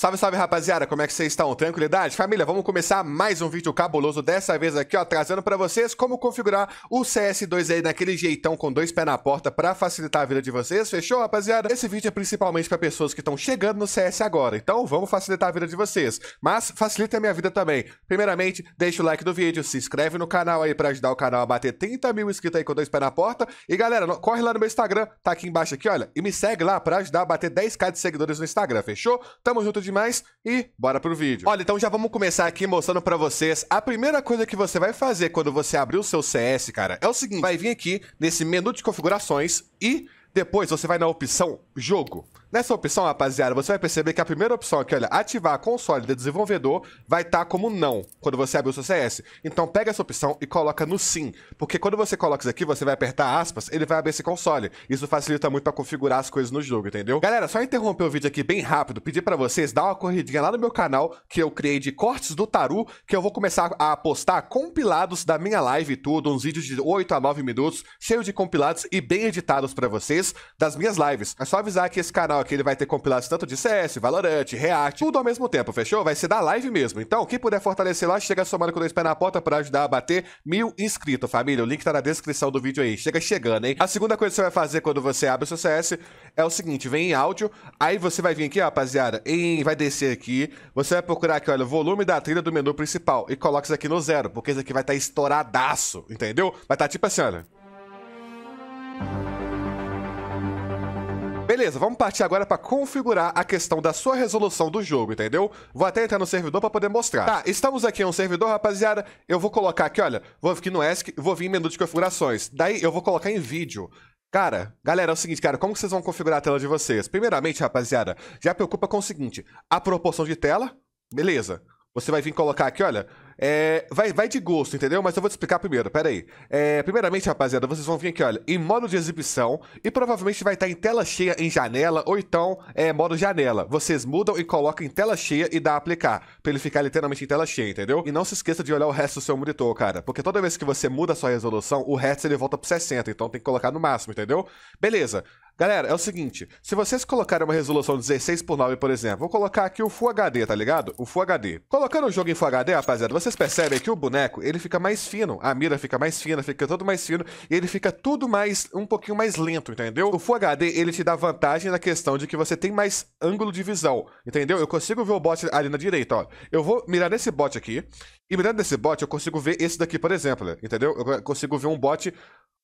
Salve, salve, rapaziada! Como é que vocês estão? Tranquilidade? Família, vamos começar mais um vídeo cabuloso, dessa vez aqui, ó, trazendo para vocês como configurar o CS2 aí naquele jeitão com dois pés na porta para facilitar a vida de vocês, fechou, rapaziada? Esse vídeo é principalmente para pessoas que estão chegando no CS agora, então vamos facilitar a vida de vocês, mas facilita a minha vida também. Primeiramente, deixa o like do vídeo, se inscreve no canal aí para ajudar o canal a bater 30 mil inscritos aí com dois pés na porta, e galera, corre lá no meu Instagram, tá aqui embaixo aqui, olha, e me segue lá para ajudar a bater 10k de seguidores no Instagram, fechou? Tamo junto de demais e bora pro vídeo. Olha, então já vamos começar aqui mostrando pra vocês a primeira coisa que você vai fazer quando você abrir o seu CS, cara, é o seguinte, vai vir aqui nesse menu de configurações e depois você vai na opção jogo. Nessa opção, rapaziada, você vai perceber que a primeira opção aqui, olha, ativar console de desenvolvedor, vai estar tá como não, quando você abrir o seu CS. Então pega essa opção e coloca no sim, porque quando você coloca isso aqui, você vai apertar aspas, ele vai abrir esse console. Isso facilita muito pra configurar as coisas no jogo, entendeu? Galera, só interromper o vídeo aqui bem rápido, pedir pra vocês dar uma corridinha lá no meu canal, que eu criei de cortes do Taru, que eu vou começar a postar compilados da minha live e tudo, uns vídeos de 8 a 9 minutos, cheio de compilados e bem editados pra vocês, das minhas lives. É só avisar que esse canal legal é que ele vai ter compilados tanto de CS, Valorant, React, tudo ao mesmo tempo, fechou? Vai ser da live mesmo. Então, quem puder fortalecer lá, chega somando com dois pés na porta para ajudar a bater mil inscritos, família. O link tá na descrição do vídeo aí. Chega chegando, hein? A segunda coisa que você vai fazer quando você abre o seu CS é o seguinte, vem em áudio, aí você vai vir aqui, ó, rapaziada, em, vai descer aqui, você vai procurar aqui, olha, o volume da trilha do menu principal e coloca isso aqui no zero, porque isso aqui vai estar tá estouradaço, entendeu? Vai estar tá tipo assim, olha... beleza, vamos partir agora para configurar a questão da sua resolução do jogo, entendeu? Vou até entrar no servidor para poder mostrar. Tá, estamos aqui em um servidor, rapaziada. Eu vou colocar aqui, olha, vou aqui no ESC, vou vir em menu de configurações. Daí eu vou colocar em vídeo. Cara, galera, é o seguinte, cara, como vocês vão configurar a tela de vocês? Primeiramente, rapaziada, já preocupa com o seguinte, a proporção de tela, beleza. Você vai vir colocar aqui, olha. É, vai, vai de gosto, entendeu? Mas eu vou te explicar primeiro, pera aí. É, primeiramente, rapaziada, vocês vão vir aqui, olha, em modo de exibição e provavelmente vai estar em tela cheia em janela ou então é, modo janela. Vocês mudam e colocam em tela cheia e dá a aplicar, pra ele ficar literalmente em tela cheia, entendeu? E não se esqueça de olhar o resto do seu monitor, cara, porque toda vez que você muda a sua resolução, o resto ele volta pro 60, então tem que colocar no máximo, entendeu? Beleza. Galera, é o seguinte, se vocês colocarem uma resolução 16 por 9, por exemplo, vou colocar aqui o Full HD, tá ligado? O Full HD. Colocando o jogo em Full HD, rapaziada, vocês percebem que o boneco, ele fica mais fino, a mira fica mais fina, fica todo mais fino, e ele fica tudo mais, um pouquinho mais lento, entendeu? O Full HD, ele te dá vantagem na questão de que você tem mais ângulo de visão, entendeu? Eu consigo ver o bot ali na direita, ó. Eu vou mirar nesse bot aqui, e mirando nesse bot, eu consigo ver esse daqui, por exemplo, entendeu? Eu consigo ver um bot,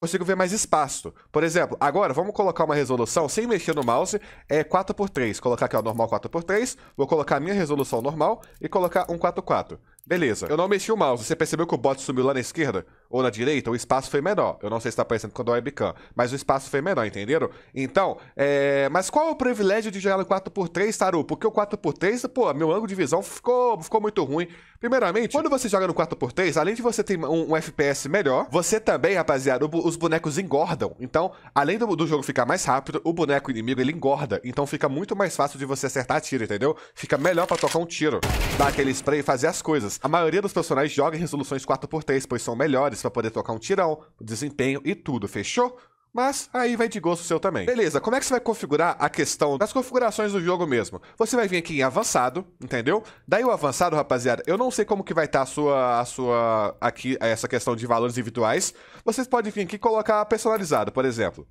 consigo ver mais espaço. Por exemplo, agora, vamos colocar uma resolução, sem mexer no mouse, é 4x3. Colocar aqui, ó, normal 4x3. Vou colocar a minha resolução normal e colocar um 4x4. Beleza, eu não mexi o mouse. Você percebeu que o bot sumiu lá na esquerda ou na direita? O espaço foi menor. Eu não sei se tá aparecendo quando é webcam, mas o espaço foi menor, entenderam? Então, é... mas qual é o privilégio de jogar no 4x3, Taru? Porque o 4x3, pô, meu ângulo de visão ficou, ficou muito ruim. Primeiramente, quando você joga no 4x3, além de você ter um, um FPS melhor, você também, rapaziada, o, os bonecos engordam. Então, além do, do jogo ficar mais rápido, o boneco inimigo ele engorda. Então fica muito mais fácil de você acertar tiro, entendeu? Fica melhor para tocar um tiro, dar aquele spray e fazer as coisas. A maioria dos personagens joga em resoluções 4x3, pois são melhores para poder tocar um tirão, desempenho e tudo, fechou? Mas aí vai de gosto seu também. Beleza, como é que você vai configurar a questão das configurações do jogo mesmo? Você vai vir aqui em avançado, entendeu? Daí o avançado, rapaziada, eu não sei como que vai estar tá a sua a sua aqui essa questão de valores individuais. Vocês podem vir aqui e colocar personalizado, por exemplo.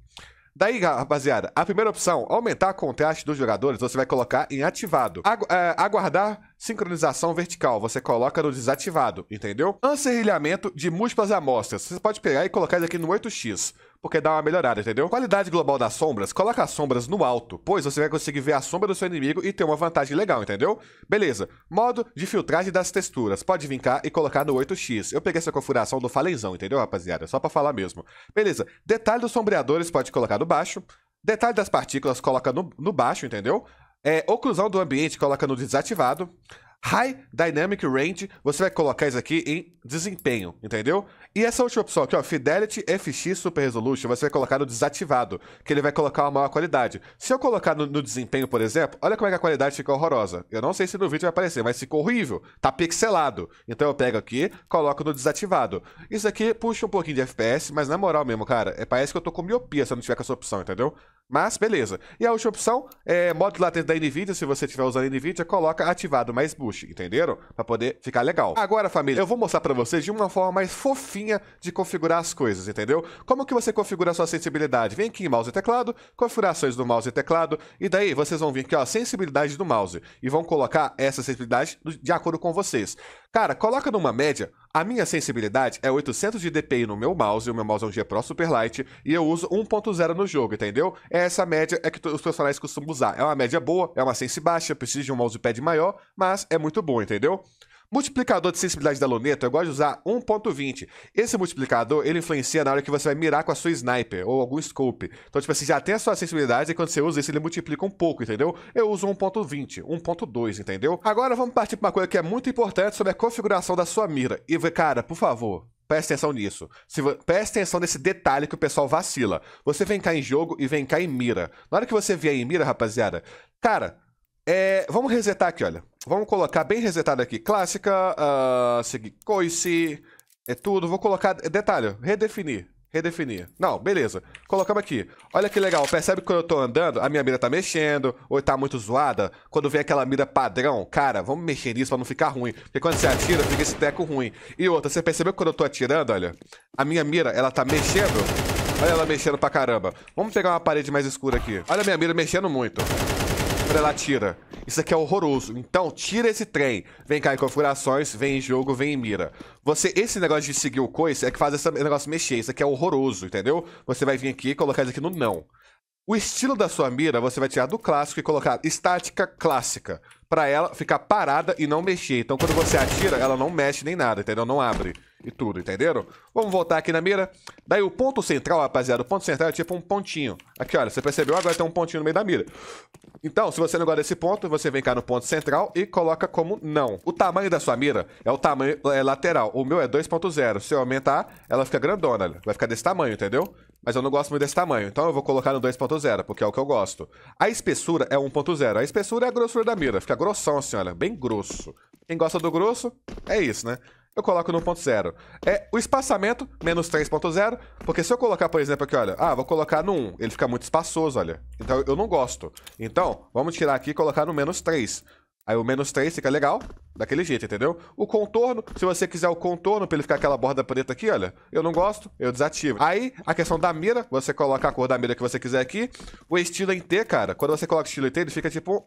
Daí, rapaziada, a primeira opção, aumentar o contraste dos jogadores, você vai colocar em ativado. Agu é, aguardar sincronização vertical, você coloca no desativado, entendeu? Anserrilhamento de múltiplas amostras, você pode pegar e colocar isso aqui no 8x porque dá uma melhorada, entendeu? Qualidade global das sombras, coloca as sombras no alto, pois você vai conseguir ver a sombra do seu inimigo e ter uma vantagem legal, entendeu? Beleza. Modo de filtragem das texturas, pode vincar e colocar no 8x. Eu peguei essa configuração do falenzão, entendeu, rapaziada? Só pra falar mesmo. Beleza. Detalhe dos sombreadores, pode colocar no baixo. Detalhe das partículas, coloca no, no baixo, entendeu? É, oclusão do ambiente, coloca no desativado. High Dynamic Range, você vai colocar isso aqui em desempenho, entendeu? E essa última opção aqui, ó, Fidelity FX Super Resolution, você vai colocar no desativado, que ele vai colocar uma maior qualidade. Se eu colocar no, no desempenho, por exemplo, olha como é que a qualidade fica horrorosa. Eu não sei se no vídeo vai aparecer, mas ficou horrível, tá pixelado. Então eu pego aqui, coloco no desativado. Isso aqui puxa um pouquinho de FPS, mas na moral mesmo, cara, é, parece que eu tô com miopia se eu não tiver com essa opção, entendeu? Mas, beleza. E a última opção, é, modo lateral da NVIDIA, se você estiver usando a NVIDIA, coloca ativado mais boost entenderam? Para poder ficar legal. Agora, família, eu vou mostrar para vocês de uma forma mais fofinha de configurar as coisas, entendeu? Como que você configura a sua sensibilidade? Vem aqui em mouse e teclado, configurações do mouse e teclado, e daí vocês vão vir aqui, ó, sensibilidade do mouse, e vão colocar essa sensibilidade de acordo com vocês. Cara, coloca numa média a minha sensibilidade é 800 de DPI no meu mouse, o meu mouse é um G Pro Superlight, e eu uso 1.0 no jogo, entendeu? É essa média é que os personagens costumam usar. É uma média boa, é uma sense baixa, precisa de um mousepad maior, mas é muito bom, entendeu? Multiplicador de sensibilidade da luneta, eu gosto de usar 1.20. Esse multiplicador, ele influencia na hora que você vai mirar com a sua sniper ou algum scope. Então, tipo assim, já tem a sua sensibilidade e quando você usa isso, ele multiplica um pouco, entendeu? Eu uso 1.20, 1.2, entendeu? Agora vamos partir para uma coisa que é muito importante sobre a configuração da sua mira. E, cara, por favor, Preste atenção nisso. Se, preste atenção nesse detalhe que o pessoal vacila. Você vem cá em jogo e vem cá em mira. Na hora que você vier em mira, rapaziada, cara, é, vamos resetar aqui, olha. Vamos colocar bem resetado aqui. Clássica, uh, ah, seguir coice, é tudo. Vou colocar... Detalhe, redefinir. Redefinir. Não, beleza. Colocamos aqui. Olha que legal. Percebe que quando eu tô andando, a minha mira tá mexendo, ou tá muito zoada. Quando vem aquela mira padrão, cara, vamos mexer nisso pra não ficar ruim. Porque quando você atira, fica esse teco ruim. E outra, você percebeu que quando eu tô atirando, olha, a minha mira, ela tá mexendo. Olha ela mexendo pra caramba. Vamos pegar uma parede mais escura aqui. Olha a minha mira mexendo muito ela tira. Isso aqui é horroroso. Então, tira esse trem. Vem cá em configurações, vem em jogo, vem em mira. Você, esse negócio de seguir o coice é que faz esse negócio mexer. Isso aqui é horroroso, entendeu? Você vai vir aqui e colocar isso aqui no não. O estilo da sua mira você vai tirar do clássico e colocar estática clássica. Pra ela ficar parada e não mexer. Então quando você atira, ela não mexe nem nada, entendeu? Não abre e tudo, entenderam? Vamos voltar aqui na mira. Daí o ponto central, rapaziada, o ponto central é tipo um pontinho. Aqui, olha, você percebeu? Agora tem um pontinho no meio da mira. Então, se você não gosta desse ponto, você vem cá no ponto central e coloca como não. O tamanho da sua mira é o tamanho é lateral. O meu é 2.0. Se eu aumentar, ela fica grandona. Vai ficar desse tamanho, entendeu? mas eu não gosto muito desse tamanho. Então eu vou colocar no 2.0, porque é o que eu gosto. A espessura é 1.0. A espessura é a grossura da mira. Fica grossão assim, olha. Bem grosso. Quem gosta do grosso, é isso, né? Eu coloco no 1.0. É o espaçamento, menos 3.0. Porque se eu colocar, por exemplo, aqui, olha. Ah, vou colocar no 1. Ele fica muito espaçoso, olha. Então eu não gosto. Então, vamos tirar aqui e colocar no menos 3. Aí o menos 3 fica legal, daquele jeito, entendeu? O contorno, se você quiser o contorno pra ele ficar aquela borda preta aqui, olha, eu não gosto, eu desativo. Aí, a questão da mira, você coloca a cor da mira que você quiser aqui. O estilo em T, cara, quando você coloca o estilo em T, ele fica tipo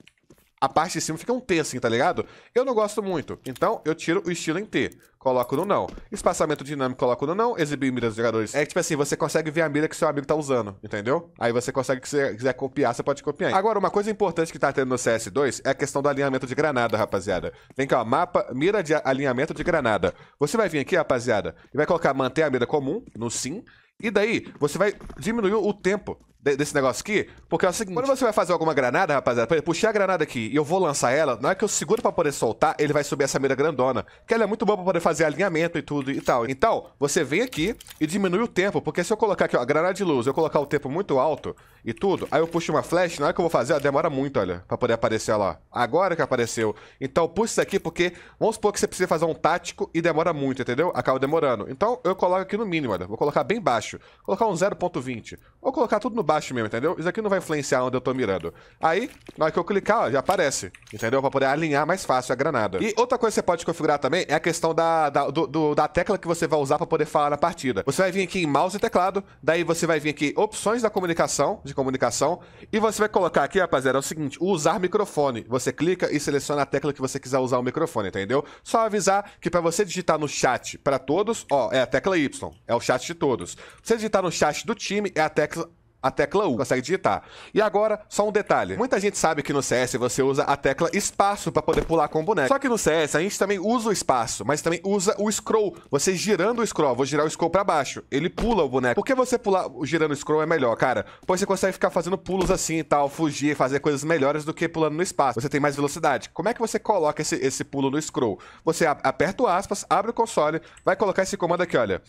a parte de cima fica um T assim, tá ligado? Eu não gosto muito, então eu tiro o estilo em T, coloco no não. Espaçamento dinâmico, coloco no não, exibir miras dos jogadores. É que, tipo assim, você consegue ver a mira que seu amigo tá usando, entendeu? Aí você consegue, se você quiser copiar, você pode copiar. Agora, uma coisa importante que tá tendo no CS2 é a questão do alinhamento de granada, rapaziada. Vem cá, ó, mapa, mira de alinhamento de granada. Você vai vir aqui, rapaziada, e vai colocar manter a mira comum, no sim, e daí, você vai diminuir o tempo desse negócio aqui, porque é o seguinte: quando você vai fazer alguma granada, rapaziada, por exemplo, puxei a granada aqui e eu vou lançar ela, não é que eu seguro pra poder soltar, ele vai subir essa mira grandona. Que ela é muito boa pra poder fazer alinhamento e tudo e tal. Então, você vem aqui e diminui o tempo, porque se eu colocar aqui, ó, granada de luz, eu colocar o tempo muito alto e tudo, aí eu puxo uma flash, na hora que eu vou fazer, ó, demora muito, olha, pra poder aparecer, ó lá. Agora que apareceu. Então, puxa isso aqui, porque vamos supor que você precisa fazer um tático e demora muito, entendeu? Acaba demorando. Então, eu coloco aqui no mínimo, olha. Vou colocar bem baixo. Vou colocar um 0.20. Vou colocar tudo no baixo baixo mesmo, entendeu? Isso aqui não vai influenciar onde eu tô mirando. Aí, na hora que eu clicar, ó, já aparece, entendeu? Pra poder alinhar mais fácil a granada. E outra coisa que você pode configurar também é a questão da, da, do, do, da tecla que você vai usar pra poder falar na partida. Você vai vir aqui em mouse e teclado, daí você vai vir aqui opções da comunicação, de comunicação, e você vai colocar aqui, rapaziada, é o seguinte, usar microfone. Você clica e seleciona a tecla que você quiser usar o microfone, entendeu? Só avisar que pra você digitar no chat pra todos, ó, é a tecla Y, é o chat de todos. você digitar no chat do time, é a tecla a tecla U, consegue digitar. E agora, só um detalhe. Muita gente sabe que no CS você usa a tecla espaço para poder pular com o boneco. Só que no CS a gente também usa o espaço, mas também usa o scroll. Você girando o scroll, vou girar o scroll para baixo, ele pula o boneco. Por que você pular girando o scroll é melhor, cara? Pois você consegue ficar fazendo pulos assim e tal, fugir, fazer coisas melhores do que pulando no espaço. Você tem mais velocidade. Como é que você coloca esse, esse pulo no scroll? Você aperta o aspas, abre o console, vai colocar esse comando aqui, olha.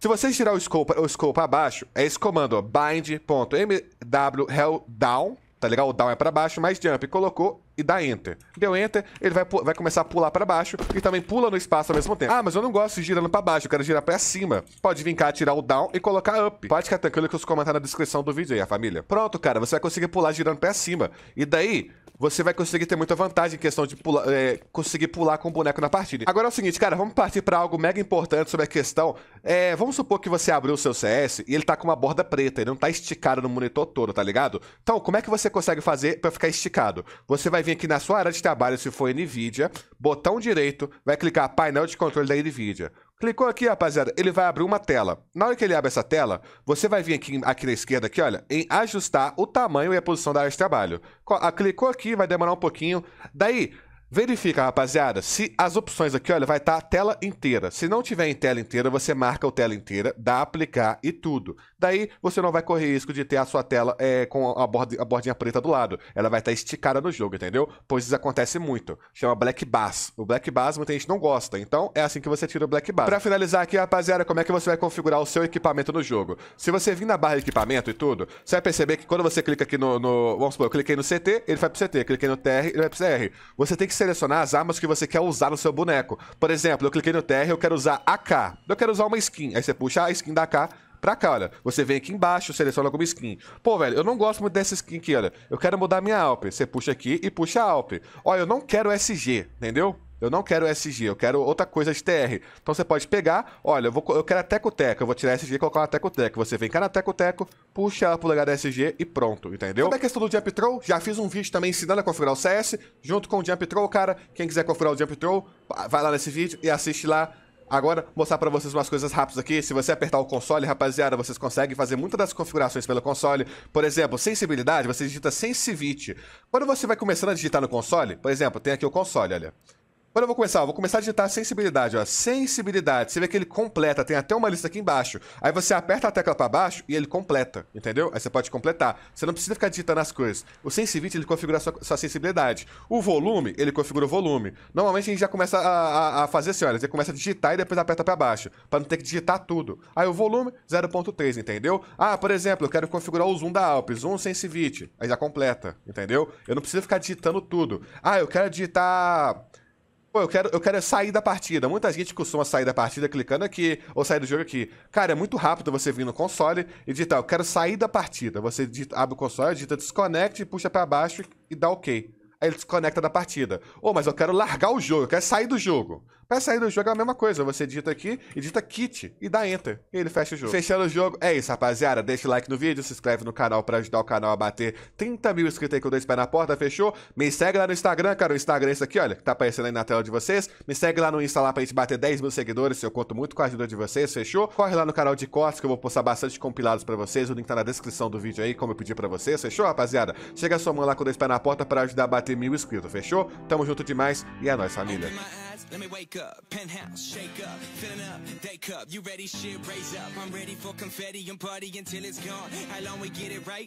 Se vocês tirar o scope, o scope abaixo, é esse comando, ó, bind.mw hell down, tá legal? O down é para baixo, mais jump, colocou e dá enter. Deu enter, ele vai, vai começar a pular para baixo e também pula no espaço ao mesmo tempo. Ah, mas eu não gosto de girando para baixo, eu quero girar para cima. Pode vincar, tirar o down e colocar up. Pode ficar tranquilo que os comentários na descrição do vídeo aí, a família. Pronto, cara, você vai conseguir pular girando para cima. E daí, você vai conseguir ter muita vantagem em questão de é, conseguir pular com o boneco na partida. Agora é o seguinte, cara, vamos partir para algo mega importante sobre a questão. É, vamos supor que você abriu o seu CS e ele tá com uma borda preta, ele não tá esticado no monitor todo, tá ligado? Então, como é que você consegue fazer para ficar esticado? Você vai vir aqui na sua área de trabalho, se for NVIDIA, botão direito, vai clicar painel de controle da NVIDIA. Clicou aqui, rapaziada, ele vai abrir uma tela. Na hora que ele abre essa tela, você vai vir aqui, aqui na esquerda, aqui, olha, em ajustar o tamanho e a posição da área de trabalho. Ah, clicou aqui, vai demorar um pouquinho. Daí, Verifica, rapaziada, se as opções aqui, olha, vai estar tá a tela inteira. Se não tiver em tela inteira, você marca o tela inteira, dá aplicar e tudo. Daí, você não vai correr risco de ter a sua tela é, com a, bord a bordinha preta do lado. Ela vai estar tá esticada no jogo, entendeu? Pois isso acontece muito. Chama Black Bass. O Black Bass muita gente não gosta, então é assim que você tira o Black Bass. Pra finalizar aqui, rapaziada, como é que você vai configurar o seu equipamento no jogo? Se você vir na barra de equipamento e tudo, você vai perceber que quando você clica aqui no... no vamos supor, eu cliquei no CT, ele vai pro CT. Cliquei no TR, ele vai pro CR. Você tem que selecionar as armas que você quer usar no seu boneco. Por exemplo, eu cliquei no TR, eu quero usar AK. Eu quero usar uma skin. Aí você puxa a skin da AK pra cá, olha. Você vem aqui embaixo, seleciona alguma skin. Pô, velho, eu não gosto muito dessa skin aqui, olha. Eu quero mudar minha Alp. Você puxa aqui e puxa a Alp. Olha, eu não quero SG, entendeu? Eu não quero SG, eu quero outra coisa de TR. Então você pode pegar, olha, eu, vou, eu quero a teco-teco, eu vou tirar SG e colocar uma teco-teco. Você vem cá na teco-teco, puxa ela pro lugar da SG e pronto, entendeu? Sobre a questão do jump Troll, já fiz um vídeo também ensinando a configurar o CS, junto com o jump Troll, cara. Quem quiser configurar o jump Troll, vai lá nesse vídeo e assiste lá. Agora, mostrar para vocês umas coisas rápidas aqui. Se você apertar o console, rapaziada, vocês conseguem fazer muitas das configurações pelo console. Por exemplo, sensibilidade, você digita sensivity. Quando você vai começando a digitar no console, por exemplo, tem aqui o console, olha. Quando eu vou começar? Eu vou começar a digitar sensibilidade, ó. Sensibilidade. Você vê que ele completa, tem até uma lista aqui embaixo. Aí você aperta a tecla para baixo e ele completa, entendeu? Aí você pode completar. Você não precisa ficar digitando as coisas. O Sensivity, ele configura a sua, sua sensibilidade. O volume, ele configura o volume. Normalmente a gente já começa a, a, a fazer assim, olha. Você começa a digitar e depois aperta para baixo, para não ter que digitar tudo. Aí o volume, 0.3, entendeu? Ah, por exemplo, eu quero configurar o zoom da Alpes, zoom Sensivity. Aí já completa, entendeu? Eu não preciso ficar digitando tudo. Ah, eu quero digitar... Pô, eu quero, eu quero sair da partida. Muita gente costuma sair da partida clicando aqui, ou sair do jogo aqui. Cara, é muito rápido você vir no console e digitar, eu quero sair da partida. Você digita, abre o console, digita desconecte puxa para baixo e dá ok. Aí ele desconecta da partida. Ô, oh, mas eu quero largar o jogo, eu quero sair do jogo. Para sair do jogo é a mesma coisa. Você digita aqui, digita kit e dá enter. E ele fecha o jogo. Fechando o jogo, é isso, rapaziada. Deixa o like no vídeo, se inscreve no canal para ajudar o canal a bater 30 mil inscritos aí com dois pés na porta, fechou? Me segue lá no Instagram, cara. O Instagram é esse aqui, olha, que tá aparecendo aí na tela de vocês. Me segue lá no Insta lá pra gente bater 10 mil seguidores. Eu conto muito com a ajuda de vocês, fechou? Corre lá no canal de cortes que eu vou postar bastante compilados para vocês. O link tá na descrição do vídeo aí, como eu pedi para vocês, fechou, rapaziada? Chega a sua mão lá com dois pés na porta para ajudar a bater bater mil inscritos, fechou? Tamo junto demais e é nóis, família. Let me wake up, penthouse, shake up, filling up, day cup. You ready? Shit, raise up. I'm ready for confetti and party until it's gone. How long we get it right?